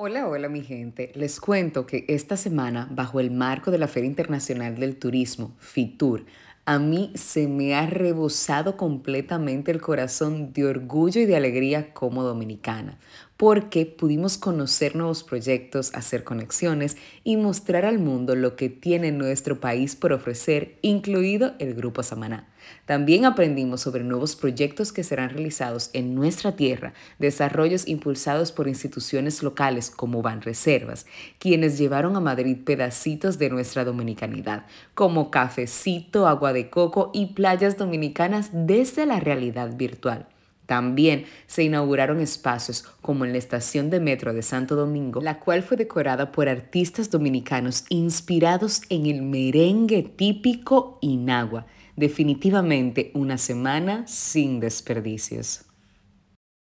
Hola, hola mi gente. Les cuento que esta semana, bajo el marco de la Feria Internacional del Turismo, FITUR, a mí se me ha rebosado completamente el corazón de orgullo y de alegría como dominicana, porque pudimos conocer nuevos proyectos, hacer conexiones y mostrar al mundo lo que tiene nuestro país por ofrecer, incluido el Grupo Samaná. También aprendimos sobre nuevos proyectos que serán realizados en nuestra tierra, desarrollos impulsados por instituciones locales como Banreservas, quienes llevaron a Madrid pedacitos de nuestra dominicanidad, como cafecito, agua de coco y playas dominicanas desde la realidad virtual. También se inauguraron espacios como en la estación de metro de Santo Domingo, la cual fue decorada por artistas dominicanos inspirados en el merengue típico Inagua. Definitivamente una semana sin desperdicios.